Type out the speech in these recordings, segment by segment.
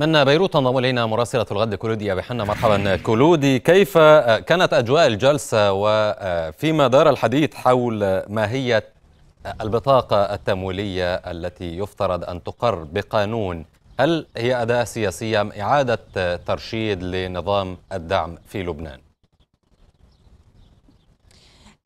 من بيروت تنضم الينا مراسله الغد كلودي بحنا مرحبا كولودي كيف كانت اجواء الجلسه وفيما دار الحديث حول ماهيه البطاقه التمويليه التي يفترض ان تقر بقانون هل هي اداه سياسيه ام اعاده ترشيد لنظام الدعم في لبنان؟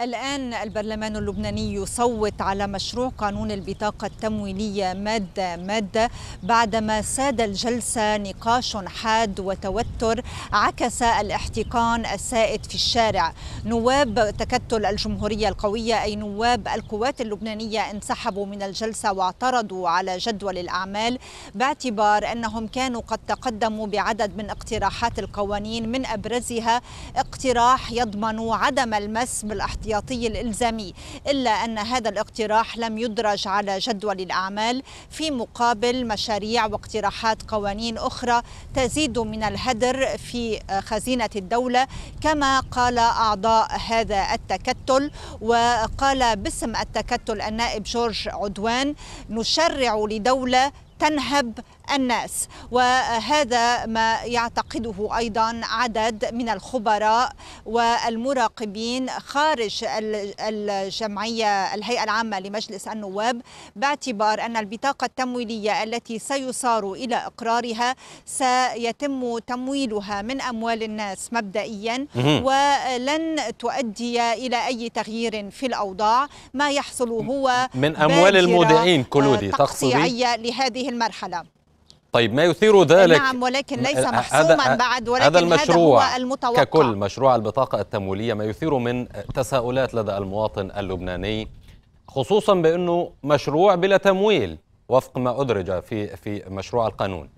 الآن البرلمان اللبناني يصوت على مشروع قانون البطاقة التمويلية مادة مادة بعدما ساد الجلسة نقاش حاد وتوتر عكس الاحتقان السائد في الشارع نواب تكتل الجمهورية القوية أي نواب القوات اللبنانية انسحبوا من الجلسة واعترضوا على جدول الأعمال باعتبار أنهم كانوا قد تقدموا بعدد من اقتراحات القوانين من أبرزها اقتراح يضمن عدم المس بالاحتقان الاحتياطي الإلزامي إلا أن هذا الاقتراح لم يدرج على جدول الأعمال في مقابل مشاريع واقتراحات قوانين أخرى تزيد من الهدر في خزينة الدولة كما قال أعضاء هذا التكتل وقال باسم التكتل النائب جورج عدوان نشرع لدولة تنهب الناس وهذا ما يعتقده أيضا عدد من الخبراء والمراقبين خارج الجمعية الهيئة العامة لمجلس النواب باعتبار أن البطاقة التمويلية التي سيصار إلى إقرارها سيتم تمويلها من أموال الناس مبدئيا ولن تؤدي إلى أي تغيير في الأوضاع ما يحصل هو من أموال المودعين كلودي آه، تقصدي لهذه المرحلة طيب ما يثير ذلك نعم ولكن ليس محسوما بعد ولكن هذا المشروع هذا هو المتوقع ككل مشروع البطاقة التمويلية ما يثير من تساؤلات لدى المواطن اللبناني خصوصا بأنه مشروع بلا تمويل وفق ما أدرج في في مشروع القانون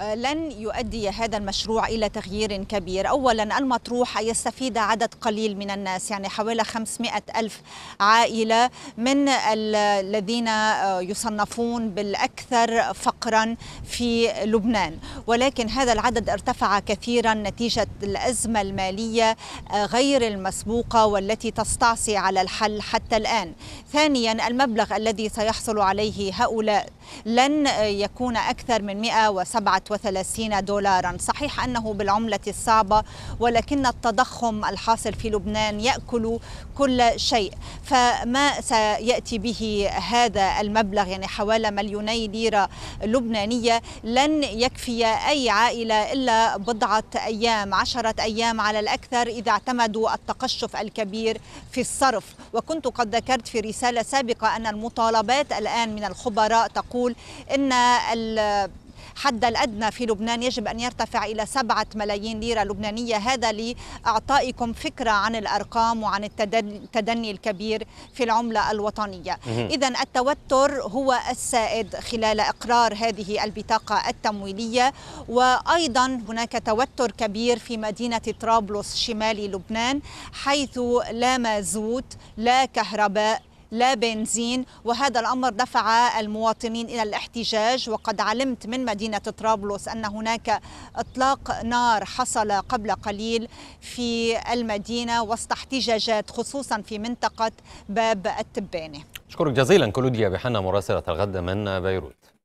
لن يؤدي هذا المشروع إلى تغيير كبير أولا المطروح يستفيد عدد قليل من الناس يعني حوالي 500 ألف عائلة من الذين آه، يصنفون بالأكثر فقرا في لبنان ولكن هذا العدد ارتفع كثيرا نتيجة الأزمة المالية آه، غير المسبوقة والتي تستعصي على الحل حتى الآن ثانيا المبلغ الذي سيحصل عليه هؤلاء لن يكون أكثر من 107 وثلاثين دولارا صحيح أنه بالعملة الصعبة ولكن التضخم الحاصل في لبنان يأكل كل شيء فما سيأتي به هذا المبلغ يعني حوالي مليوني ليرة لبنانية لن يكفي أي عائلة إلا بضعة أيام عشرة أيام على الأكثر إذا اعتمدوا التقشف الكبير في الصرف وكنت قد ذكرت في رسالة سابقة أن المطالبات الآن من الخبراء تقول أن الحد الأدنى في لبنان يجب أن يرتفع إلى سبعة ملايين ليرة لبنانية هذا لإعطائكم فكرة عن الأرقام وعن التدني الكبير في العملة الوطنية إذا التوتر هو السائد خلال إقرار هذه البطاقة التمويلية وأيضا هناك توتر كبير في مدينة طرابلس شمال لبنان حيث لا مازوت لا كهرباء لا بنزين وهذا الأمر دفع المواطنين إلى الاحتجاج وقد علمت من مدينة طرابلس أن هناك إطلاق نار حصل قبل قليل في المدينة وسط احتجاجات خصوصا في منطقة باب التبانة أشكرك جزيلا كلوديا بحنا مراسلة الغد من بيروت